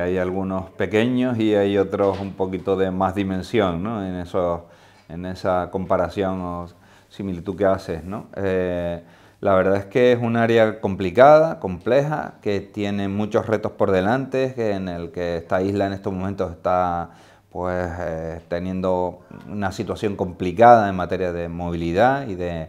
hay algunos pequeños y hay otros un poquito de más dimensión, ¿no? En, eso, en esa comparación o similitud que haces, eh, la verdad es que es un área complicada, compleja, que tiene muchos retos por delante, que en el que esta isla en estos momentos está pues eh, teniendo una situación complicada en materia de movilidad y de,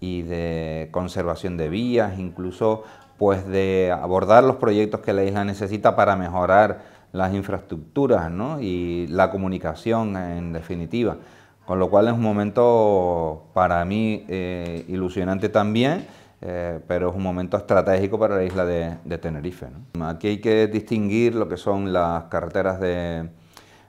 y de conservación de vías, incluso pues de abordar los proyectos que la isla necesita para mejorar las infraestructuras ¿no? y la comunicación en definitiva. Con lo cual es un momento para mí eh, ilusionante también, eh, pero es un momento estratégico para la isla de, Tenerife. Aquí hay que distinguir lo que son las carreteras de,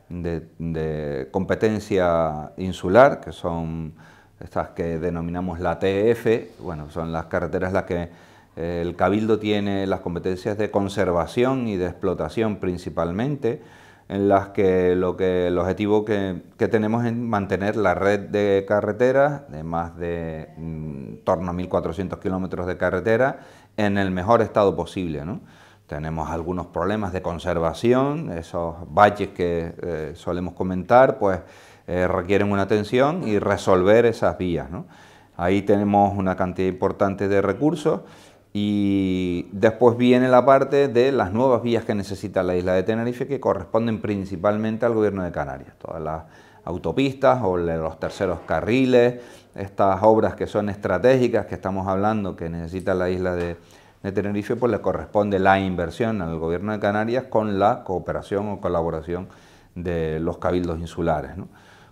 de competencia insular, que son estas que denominamos la TF, bueno, son las carreteras las que el Cabildo tiene las competencias de conservación y de explotación principalmente, en las que, el objetivo que, tenemos es mantener la red de carreteras, de más de mm, torno a 1.400 kilómetros de carretera, en el mejor estado posible. Tenemos algunos problemas de conservación, esos valles que eh, solemos comentar, pues eh, requieren una atención y resolver esas vías. Ahí tenemos una cantidad importante de recursos y después viene la parte de las nuevas vías que necesita la isla de Tenerife, que corresponden principalmente al gobierno de Canarias. Todas las autopistas o los terceros carriles, estas obras que son estratégicas que estamos hablando que necesita la isla de, Tenerife, pues le corresponde la inversión al gobierno de Canarias con la cooperación o colaboración de los cabildos insulares.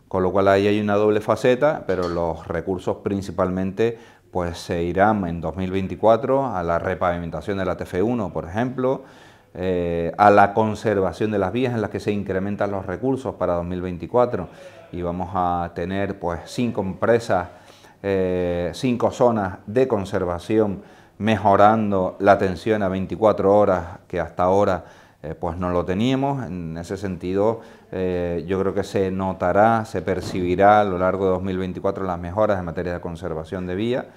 Con lo cual ahí hay una doble faceta, pero los recursos principalmente pues se irán en 2024 a la repavimentación de la TF1, por ejemplo, eh, a la conservación de las vías en las que se incrementan los recursos para 2024 y vamos a tener pues cinco empresas, eh, cinco zonas de conservación mejorando la atención a 24 horas que hasta ahora eh, pues no lo teníamos. En ese sentido eh, yo creo que se notará, se percibirá a lo largo de 2024 las mejoras en materia de conservación de vía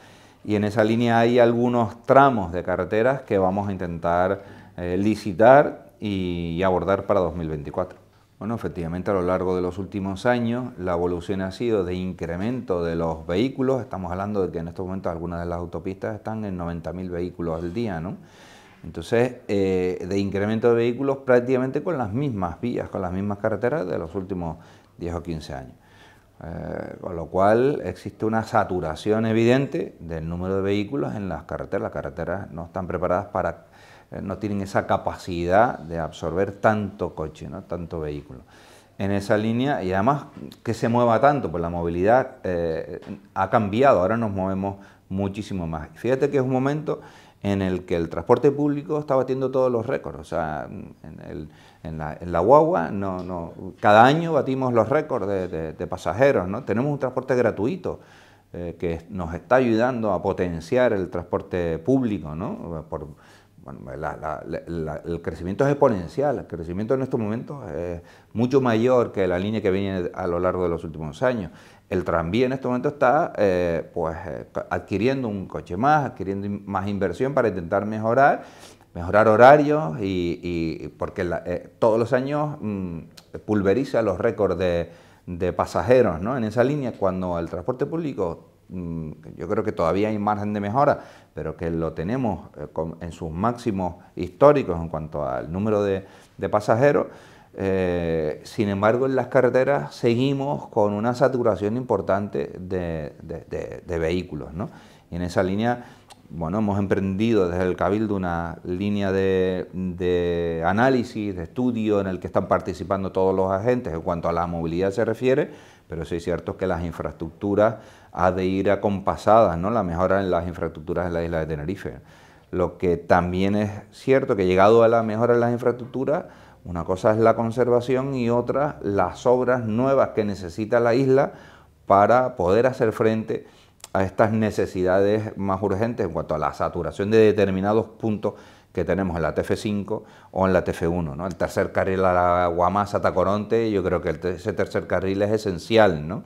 y en esa línea hay algunos tramos de carreteras que vamos a intentar eh, licitar y, y abordar para 2024. Bueno, efectivamente a lo largo de los últimos años la evolución ha sido de incremento de los vehículos, estamos hablando de que en estos momentos algunas de las autopistas están en 90.000 vehículos al día, ¿no? Entonces, eh, de incremento de vehículos prácticamente con las mismas vías, con las mismas carreteras de los últimos 10 o 15 años. Eh, con lo cual existe una saturación evidente del número de vehículos en las carreteras. Las carreteras no están preparadas para, eh, no tienen esa capacidad de absorber tanto coche, ¿no? tanto vehículo. En esa línea, y además que se mueva tanto, pues la movilidad ha cambiado, ahora nos movemos muchísimo más. Fíjate que es un momento en el que el transporte público está batiendo todos los récords. O sea, en, la, guagua, no, no, cada año batimos los récords de, pasajeros. ¿no? Tenemos un transporte gratuito eh, que nos está ayudando a potenciar el transporte público. ¿no? el crecimiento es exponencial, el crecimiento en estos momentos es mucho mayor que la línea que viene a lo largo de los últimos años. El tranvía en este momento está eh, pues, eh, adquiriendo un coche más, adquiriendo más inversión para intentar mejorar, mejorar horarios y, porque eh, todos los años mm, pulveriza los récords de, pasajeros en esa línea cuando el transporte público mm, yo creo que todavía hay margen de mejora, pero que lo tenemos en sus máximos históricos en cuanto al número de, de pasajeros, eh, sin embargo, en las carreteras seguimos con una saturación importante de, vehículos. ¿no? Y en esa línea, bueno, hemos emprendido desde el Cabildo una línea de, análisis, de estudio, en el que están participando todos los agentes en cuanto a la movilidad se refiere, pero sí es cierto que las infraestructuras ha de ir acompasadas, ¿no? la mejora en las infraestructuras de la isla de Tenerife. Lo que también es cierto que llegado a la mejora en las infraestructuras, una cosa es la conservación y otra las obras nuevas que necesita la isla para poder hacer frente a estas necesidades más urgentes en cuanto a la saturación de determinados puntos que tenemos en la TF5 o en la TF1. ¿no? El tercer carril a la a Tacoronte, yo creo que ese tercer carril es esencial. ¿no?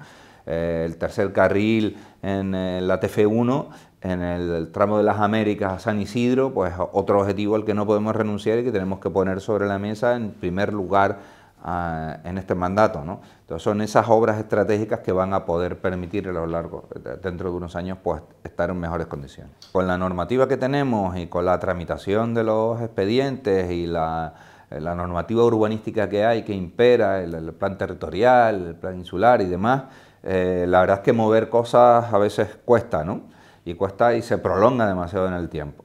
Eh, el tercer carril en eh, la TF1 en el tramo de las Américas a San Isidro, pues otro objetivo al que no podemos renunciar y que tenemos que poner sobre la mesa en primer lugar ah, en este mandato. ¿no? Entonces son esas obras estratégicas que van a poder permitir a lo largo, dentro de unos años, pues estar en mejores condiciones. Con la normativa que tenemos y con la tramitación de los expedientes y la, normativa urbanística que hay, que impera, el, plan territorial, el plan insular y demás, eh, la verdad es que mover cosas a veces cuesta, ¿no? y cuesta y se prolonga demasiado en el tiempo.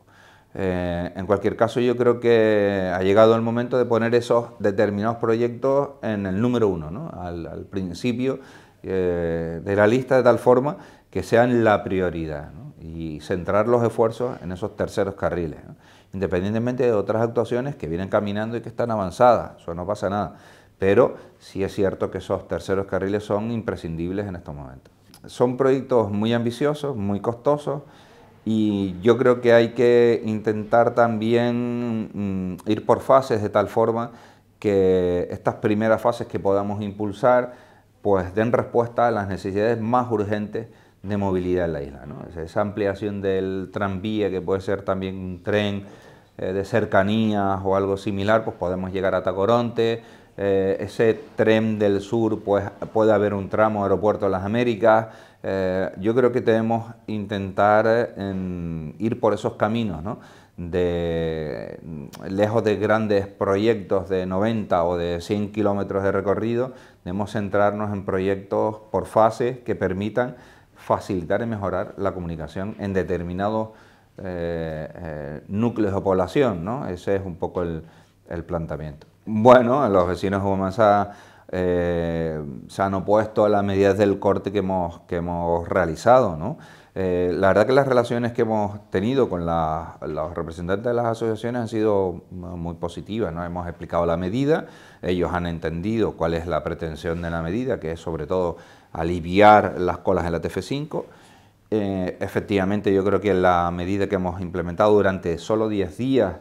Eh, en cualquier caso, yo creo que ha llegado el momento de poner esos determinados proyectos en el número uno, al, principio eh, de la lista, de tal forma que sean la prioridad y centrar los esfuerzos en esos terceros carriles, independientemente de otras actuaciones que vienen caminando y que están avanzadas, eso no pasa nada, pero sí es cierto que esos terceros carriles son imprescindibles en estos momentos son proyectos muy ambiciosos, muy costosos y yo creo que hay que intentar también mm, ir por fases de tal forma que estas primeras fases que podamos impulsar pues den respuesta a las necesidades más urgentes de movilidad en la isla. ¿no? Esa ampliación del tranvía, que puede ser también un tren eh, de cercanías o algo similar, pues podemos llegar a Tacoronte, eh, ese tren del sur, pues puede haber un tramo Aeropuerto de las Américas. Eh, yo creo que debemos intentar ir por esos caminos, lejos de grandes proyectos de 90 o de 100 kilómetros de recorrido, debemos centrarnos en proyectos por fases que permitan facilitar y mejorar la comunicación en determinados eh, núcleos de población. Ese es un poco el planteamiento. Bueno, los vecinos de eh, se han opuesto a las medidas del corte que hemos, realizado, eh, la verdad que las relaciones que hemos tenido con los representantes de las asociaciones han sido muy positivas, ¿no? hemos explicado la medida, ellos han entendido cuál es la pretensión de la medida, que es sobre todo aliviar las colas en la TF5. Eh, efectivamente yo creo que la medida que hemos implementado durante solo 10 días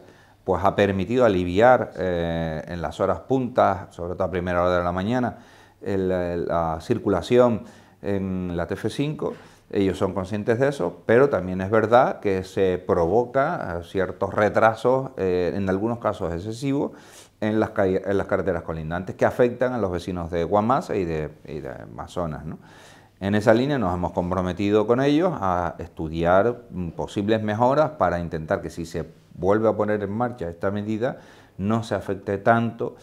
pues ha permitido aliviar eh, en las horas puntas, sobre todo a primera hora de la mañana, la circulación en la TF5. Ellos son conscientes de eso, pero también es verdad que se provoca eh, ciertos retrasos, eh, en algunos casos excesivos, en las, carreteras colindantes que afectan a los vecinos de Guamasa y de, Amazonas. En esa línea nos hemos comprometido con ellos a estudiar mm, posibles mejoras para intentar que si se vuelve a poner en marcha esta medida, no se afecte tanto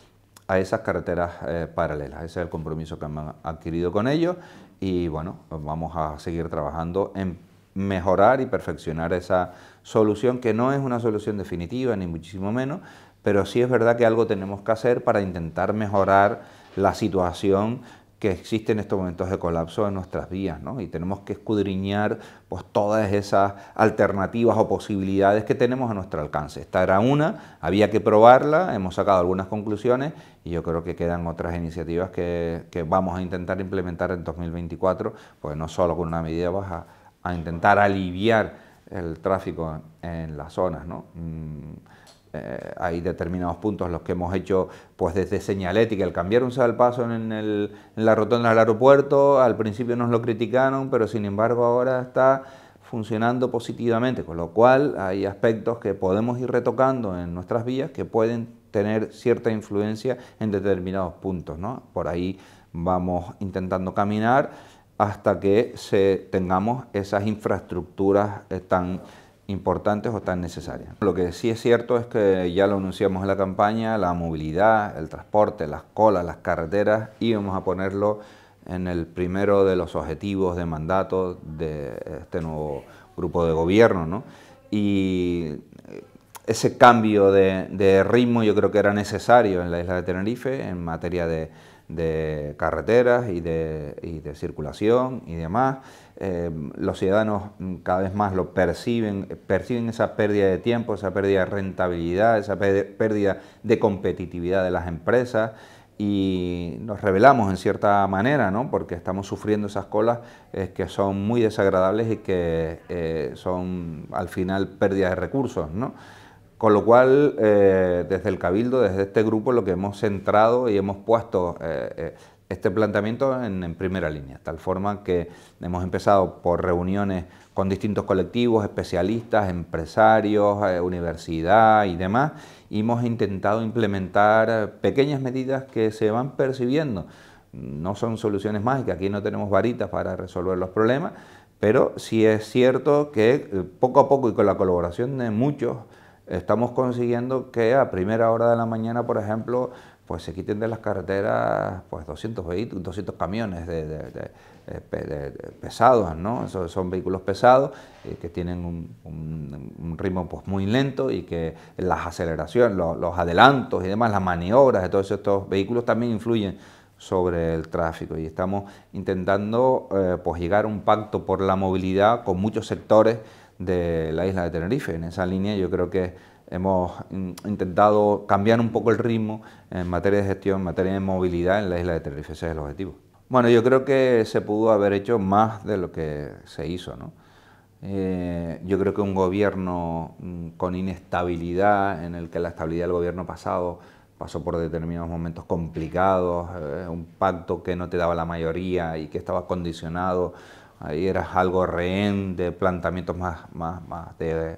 a esas carreteras eh, paralelas. Ese es el compromiso que han adquirido con ellos y bueno, vamos a seguir trabajando en mejorar y perfeccionar esa solución que no es una solución definitiva ni muchísimo menos, pero sí es verdad que algo tenemos que hacer para intentar mejorar la situación que existen estos momentos de colapso en nuestras vías, ¿no? Y tenemos que escudriñar pues, todas esas alternativas o posibilidades que tenemos a nuestro alcance. Esta era una, había que probarla, hemos sacado algunas conclusiones y yo creo que quedan otras iniciativas que, vamos a intentar implementar en 2024, pues no solo con una medida vas a intentar aliviar el tráfico en, en las zonas, ¿no? Mm, eh, hay determinados puntos los que hemos hecho pues desde señalética, el cambiar un salpaso en, en la rotonda del aeropuerto, al principio nos lo criticaron, pero sin embargo ahora está funcionando positivamente, con lo cual hay aspectos que podemos ir retocando en nuestras vías que pueden tener cierta influencia en determinados puntos. ¿no? Por ahí vamos intentando caminar hasta que se, tengamos esas infraestructuras eh, tan importantes o tan necesarias. Lo que sí es cierto es que ya lo anunciamos en la campaña, la movilidad, el transporte, las colas, las carreteras, íbamos a ponerlo en el primero de los objetivos de mandato de este nuevo grupo de gobierno. ¿no? Y eh, ese cambio de, ritmo yo creo que era necesario en la isla de Tenerife en materia de, carreteras y de, y de circulación y demás. Em, los ciudadanos mm, cada vez más lo perciben, perciben esa pérdida de tiempo, esa pérdida de rentabilidad, esa pérdida de competitividad de las empresas y nos revelamos en cierta manera, porque estamos sufriendo esas colas eh, que son muy desagradables y que eh, son al final pérdida de recursos. Con lo cual, eh, desde el Cabildo, desde este grupo, lo que hemos centrado y hemos puesto este planteamiento en, primera línea, tal forma que hemos empezado por reuniones con distintos colectivos, especialistas, empresarios, eh, universidad y demás, y hemos intentado implementar eh, pequeñas medidas que se van percibiendo. No son soluciones mágicas, aquí no tenemos varitas para resolver los problemas, pero sí es cierto que eh, poco a poco y con la colaboración de muchos, estamos consiguiendo que a primera hora de la mañana, por ejemplo, pues se quiten de las carreteras pues 200 200 camiones eh, de, pesados, ¿no? Son, son vehículos pesados eh, que tienen un, ritmo pues muy lento y que las aceleraciones, los, adelantos y demás, las maniobras de todos estos vehículos también influyen sobre el tráfico y estamos intentando eh, pues llegar a un pacto por la movilidad con muchos sectores de la isla de Tenerife. En esa línea yo creo que hemos intentado cambiar un poco el ritmo en materia de gestión, en materia de movilidad en la isla de Tenerife, ese es el objetivo. Bueno, yo creo que se pudo haber hecho más de lo que se hizo, ¿no? Eh, yo creo que un gobierno mm, con inestabilidad, en el que la estabilidad del gobierno pasado pasó por determinados momentos complicados, eh, un pacto que no te daba la mayoría y que estaba condicionado, ahí eras algo rehén de planteamientos más, más, más de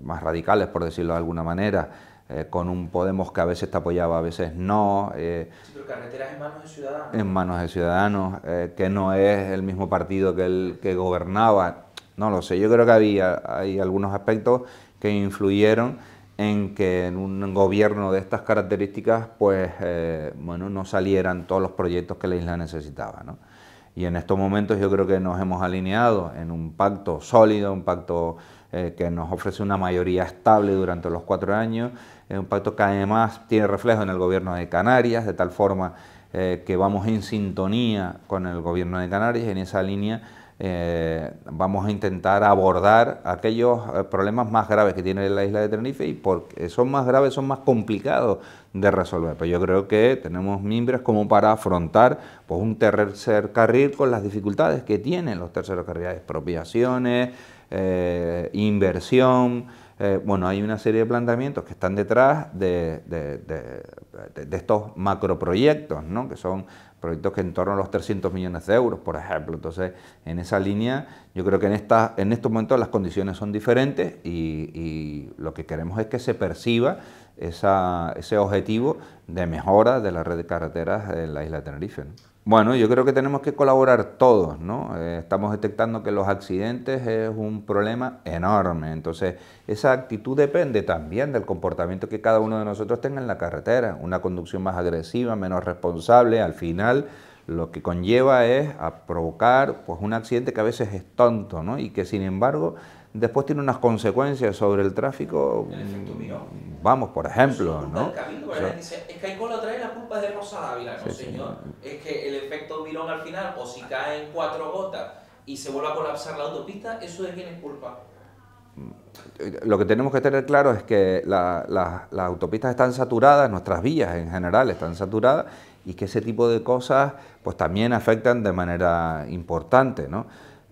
más radicales, por decirlo de alguna manera, eh, con un Podemos que a veces te apoyaba, a veces no. Eh, en manos de ciudadanos. En manos de ciudadanos, eh, que no es el mismo partido que el que gobernaba. No lo sé, yo creo que había hay algunos aspectos que influyeron en que en un gobierno de estas características, pues, bueno, no salieran todos los proyectos que la isla necesitaba, Y en estos momentos yo creo que nos hemos alineado en un pacto sólido, un pacto eh, que nos ofrece una mayoría estable durante los cuatro años, Es un pacto que además tiene reflejo en el gobierno de Canarias, de tal forma eh, que vamos en sintonía con el gobierno de Canarias en esa línea eh, vamos a intentar abordar aquellos eh, problemas más graves que tiene la isla de Tenerife y porque son más graves, son más complicados de resolver. Pero pues yo creo que tenemos mimbres como para afrontar pues, un tercer carril con las dificultades que tienen los terceros carriles, expropiaciones, eh, inversión. bueno, hay una serie de planteamientos que están detrás de, de estos macroproyectos, ¿no? que son proyectos que en torno a los 300 millones de euros, por ejemplo. Entonces, en esa línea, yo creo que en, en estos momentos las condiciones son diferentes y, lo que queremos es que se perciba ese objetivo de mejora de la red de carreteras en la isla de Tenerife. Bueno, yo creo que tenemos que colaborar todos, ¿no? Eh, estamos detectando que los accidentes es un problema enorme, entonces esa actitud depende también del comportamiento que cada uno de nosotros tenga en la carretera, una conducción más agresiva, menos responsable, al final lo que conlleva es a provocar pues, un accidente que a veces es tonto, ¿no? Y que sin embargo después tiene unas consecuencias sobre el tráfico vamos, por ejemplo. ¿no? es que trae la culpa de Rosa no señor. Es que el efecto mirón al final, o si caen cuatro gotas y se vuelve a colapsar la autopista, ¿eso de quién es culpa? Mm. Lo que tenemos que tener claro es que las autopistas están saturadas, nuestras vías en general están saturadas y que ese tipo de cosas pues también afectan de manera importante. ¿no?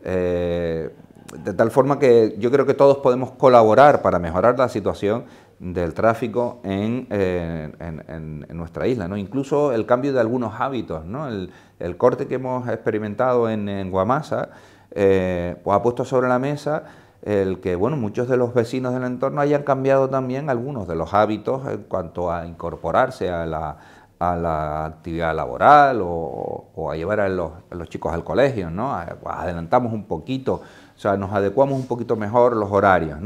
Eh, de tal forma que yo creo que todos podemos colaborar para mejorar la situación del tráfico eh, en, nuestra isla, ¿no? incluso el cambio de algunos hábitos, ¿no? el, corte que hemos experimentado en, Guamasa eh, pues ha puesto sobre la mesa el que bueno, muchos de los vecinos del entorno hayan cambiado también algunos de los hábitos en cuanto a incorporarse a la, a la actividad laboral o, a llevar a los, chicos al colegio, ¿no? Ah, pues adelantamos un poquito, o sea, nos adecuamos un poquito mejor los horarios.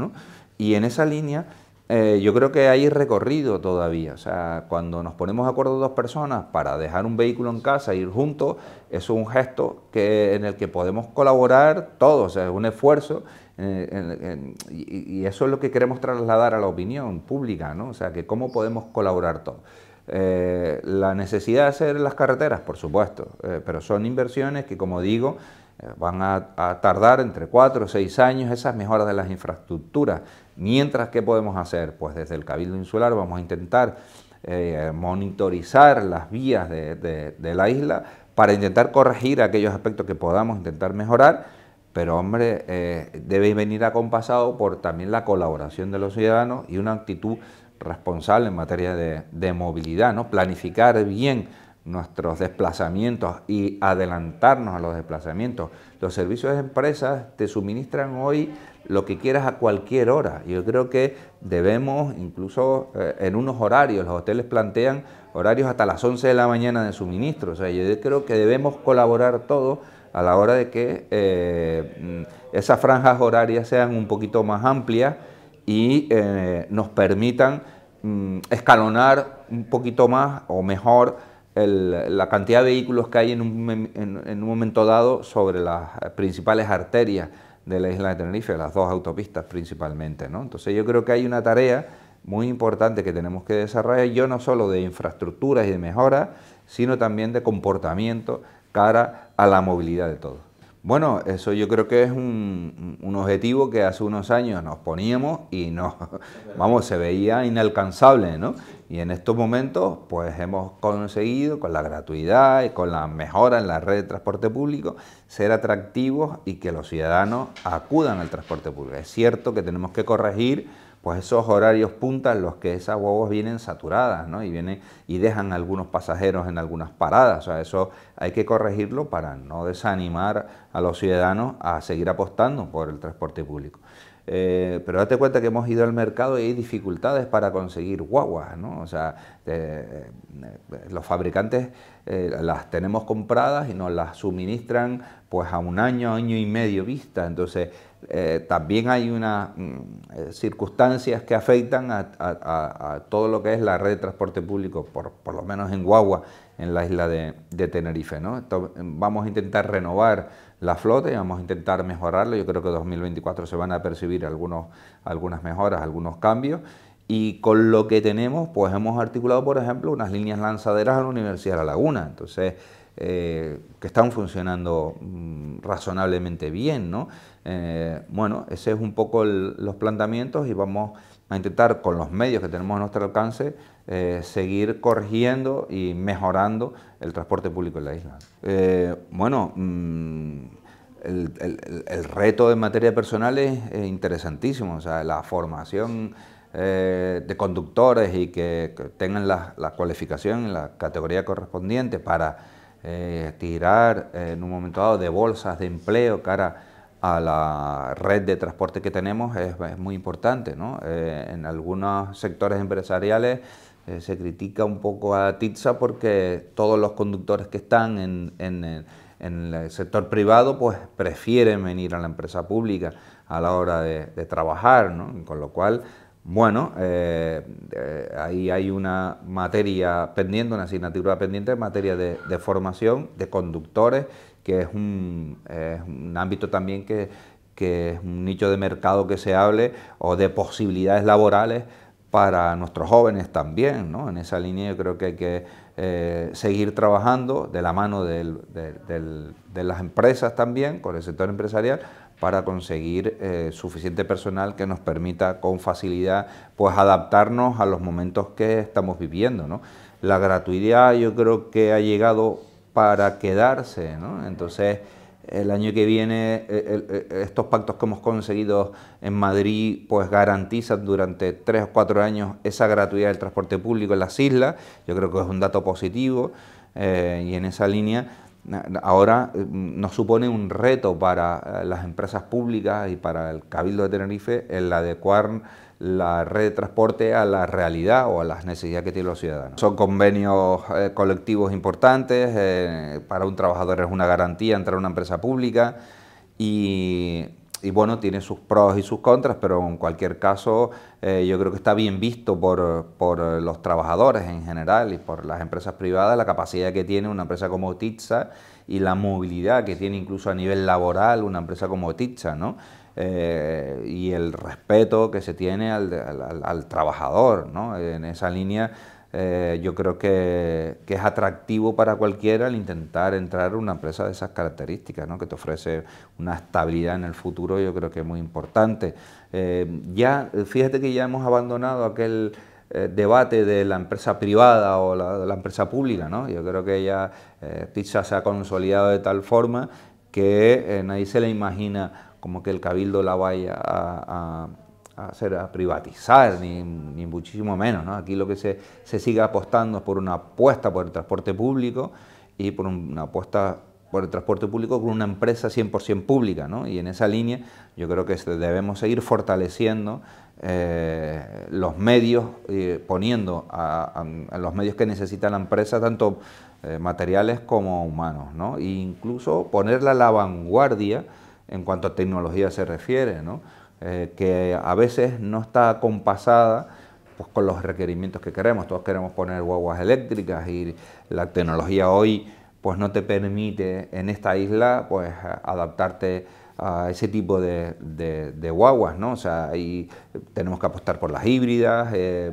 Y en esa línea eh, yo creo que hay recorrido todavía. O sea, cuando nos ponemos de acuerdo dos personas para dejar un vehículo en casa e ir juntos, es un gesto en el que podemos colaborar todos, o sea, es un esfuerzo. Eh, y, eso es lo que queremos trasladar a la opinión pública, ¿no? O sea, que cómo podemos colaborar todos. Eh, la necesidad de hacer las carreteras, por supuesto, pero son inversiones que, como digo, eh, van a, tardar entre cuatro o seis años esas mejoras de las infraestructuras. Mientras, ¿qué podemos hacer? Pues desde el Cabildo Insular vamos a intentar eh, monitorizar las vías de, la isla para intentar corregir aquellos aspectos que podamos intentar mejorar pero hombre, eh, debe venir acompasado por también la colaboración de los ciudadanos y una actitud responsable en materia de, de movilidad, ¿no? Planificar bien nuestros desplazamientos y adelantarnos a los desplazamientos. Los servicios de empresas te suministran hoy lo que quieras a cualquier hora. Yo creo que debemos, incluso eh, en unos horarios, los hoteles plantean horarios hasta las 11 de la mañana de suministro. O sea, yo creo que debemos colaborar todos a la hora de que eh, esas franjas horarias sean un poquito más amplias y eh, nos permitan mm, escalonar un poquito más o mejor la cantidad de vehículos que hay en un, momento dado sobre las principales arterias de la isla de Tenerife, las dos autopistas principalmente. ¿no? Entonces yo creo que hay una tarea muy importante que tenemos que desarrollar, yo no solo de infraestructuras y de mejora, sino también de comportamiento cara a la movilidad de todos. Bueno, eso yo creo que es un, objetivo que hace unos años nos poníamos y no, vamos, se veía inalcanzable, ¿no? Y en estos momentos, pues hemos conseguido con la gratuidad y con la mejora en la red de transporte público, ser atractivos y que los ciudadanos acudan al transporte público. Es cierto que tenemos que corregir pues esos horarios puntas los que esas guaguas vienen saturadas, ¿no? Y vienen y dejan a algunos pasajeros en algunas paradas, o sea, eso hay que corregirlo para no desanimar a los ciudadanos a seguir apostando por el transporte público. Eh, pero date cuenta que hemos ido al mercado y hay dificultades para conseguir guaguas, O sea, eh, eh, los fabricantes eh, las tenemos compradas y nos las suministran pues a un año, año y medio vista. Entonces, eh, también hay unas mm, eh, circunstancias que afectan a, todo lo que es la red de transporte público, por, por lo menos en Guagua, en la isla de, Tenerife. Mm, vamos a intentar renovar la flota y vamos a intentar mejorarlo. Yo creo que en 2024 se van a percibir algunos, algunas mejoras, algunos cambios. Y con lo que tenemos, pues hemos articulado, por ejemplo, unas líneas lanzaderas a la Universidad de La Laguna, entonces, eh, que están funcionando mm, razonablemente bien, eh, bueno, ese es un poco los planteamientos y vamos a intentar con los medios que tenemos a nuestro alcance eh, seguir corrigiendo y mejorando el transporte público en la isla. bueno, mm, el, reto en materia personal es interesantísimo, o sea, la formación eh, de conductores y que tengan la, la cualificación y la categoría correspondiente para eh, tirar eh, en un momento dado de bolsas de empleo cara a la red de transporte que tenemos es, muy importante. en algunos sectores empresariales se critica un poco a TITSA porque todos los conductores que están en, en el sector privado, pues prefieren venir a la empresa pública a la hora de, de trabajar, con lo cual bueno, eh, eh, ahí hay una materia pendiente, una asignatura pendiente en materia de, formación de conductores, que es un, ámbito también que, es un nicho de mercado que se hable o de posibilidades laborales para nuestros jóvenes también. En esa línea yo creo que hay que eh, seguir trabajando de la mano de las empresas también, con el sector empresarial, para conseguir eh, suficiente personal que nos permita con facilidad pues adaptarnos a los momentos que estamos viviendo. La gratuidad yo creo que ha llegado para quedarse, entonces el año que viene e, e, e, estos pactos que hemos conseguido en Madrid pues garantizan durante tres o cuatro años esa gratuidad del transporte público en las islas, yo creo que es un dato positivo eh, y en esa línea ahora eh, nos supone un reto para eh, las empresas públicas y para el Cabildo de Tenerife el adecuar la red de transporte a la realidad o a las necesidades que tienen los ciudadanos. Son convenios eh, colectivos importantes, para un trabajador es una garantía entrar a una empresa pública y y bueno, tiene sus pros y sus contras, pero en cualquier caso eh, yo creo que está bien visto por, los trabajadores en general y por las empresas privadas la capacidad que tiene una empresa como Titsa y la movilidad que tiene incluso a nivel laboral una empresa como Titsa, ¿no? Eh, y el respeto que se tiene al, al trabajador, ¿no? En esa línea eh, yo creo que, es atractivo para cualquiera el intentar entrar una empresa de esas características, que te ofrece una estabilidad en el futuro, yo creo que es muy importante. Eh, ya, fíjate que ya hemos abandonado aquel eh, debate de la empresa privada o la, empresa pública, ¿no? Yo creo que ya Pizza se ha consolidado de tal forma que nadie se le imagina como que el cabildo la vaya a a, hacer, a privatizar, ni, ni, muchísimo menos. ¿no? Aquí lo que se, sigue apostando es por una apuesta por el transporte público y por una apuesta por el transporte público con una empresa 100% pública. ¿no? Y en esa línea yo creo que debemos seguir fortaleciendo eh, los medios, eh, poniendo a, los medios que necesita la empresa, tanto eh, materiales como humanos. ¿no? E incluso ponerla a la vanguardia en cuanto a tecnología se refiere. ¿no? Eh, que a veces no está compasada pues, con los requerimientos que queremos. Todos queremos poner guaguas eléctricas y la tecnología hoy pues, no te permite en esta isla pues, adaptarte a ese tipo de, guaguas, ¿no? O sea, y tenemos que apostar por las híbridas, eh,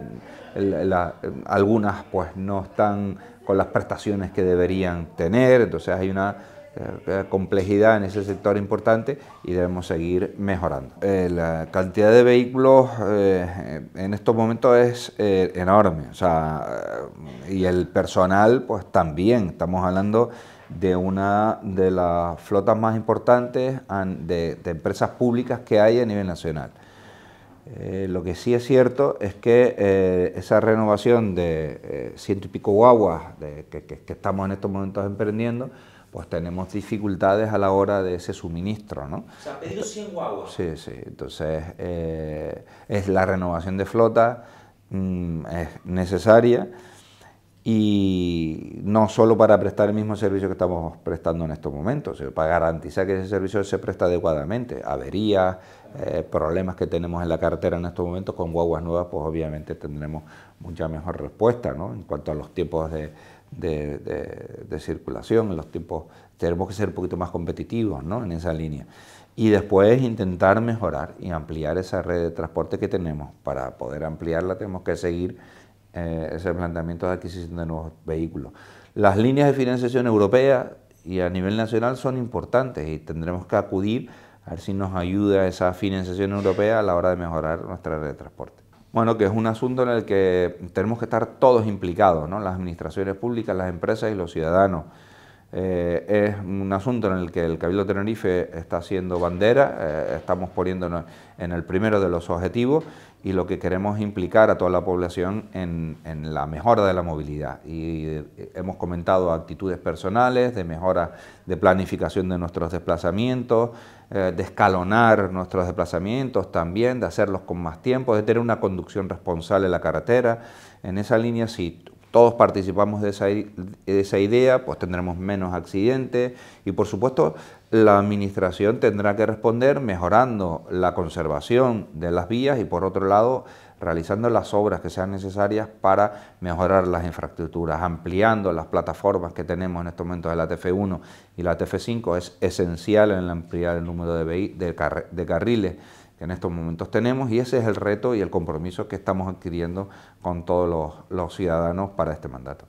algunas pues no están con las prestaciones que deberían tener, entonces hay una eh, eh, complejidad en ese sector importante y debemos seguir mejorando. Eh, la cantidad de vehículos en estos momentos es enorme, y el personal pues también, estamos hablando de una de las flotas más importantes de, empresas públicas que hay a nivel nacional. lo que sí es cierto es que esa renovación de ciento y pico guaguas que, estamos en estos momentos emprendiendo, pues tenemos dificultades a la hora de ese suministro, ¿no? O sea, pedido 100 guaguas. Sí, sí, entonces eh, es la renovación de flota mm, es necesaria y no solo para prestar el mismo servicio que estamos prestando en estos momentos, sino para garantizar que ese servicio se presta adecuadamente. Averías, eh, problemas que tenemos en la carretera en estos momentos con guaguas nuevas, pues obviamente tendremos mucha mejor respuesta ¿no? en cuanto a los tiempos de, de, circulación, en los tiempos, tenemos que ser un poquito más competitivos ¿no? en esa línea. Y después intentar mejorar y ampliar esa red de transporte que tenemos. Para poder ampliarla tenemos que seguir eh, ese planteamiento de adquisición de nuevos vehículos. Las líneas de financiación europea y a nivel nacional son importantes y tendremos que acudir a ver si nos ayuda esa financiación europea a la hora de mejorar nuestra red de transporte. Bueno, que es un asunto en el que tenemos que estar todos implicados, ¿no? las administraciones públicas, las empresas y los ciudadanos. Eh, es un asunto en el que el Cabildo Tenerife está haciendo bandera, eh, estamos poniéndonos en el primero de los objetivos y lo que queremos implicar a toda la población en, la mejora de la movilidad. Y eh, hemos comentado actitudes personales, de mejora de planificación de nuestros desplazamientos, eh, de escalonar nuestros desplazamientos también, de hacerlos con más tiempo, de tener una conducción responsable en la carretera. En esa línea, si todos participamos de esa, de esa idea, pues tendremos menos accidentes y por supuesto la Administración tendrá que responder mejorando la conservación de las vías y por otro lado realizando las obras que sean necesarias para mejorar las infraestructuras, ampliando las plataformas que tenemos en estos momentos de la TF1 y la TF5, es esencial en ampliar el número de, carriles que en estos momentos tenemos y ese es el reto y el compromiso que estamos adquiriendo con todos los ciudadanos para este mandato.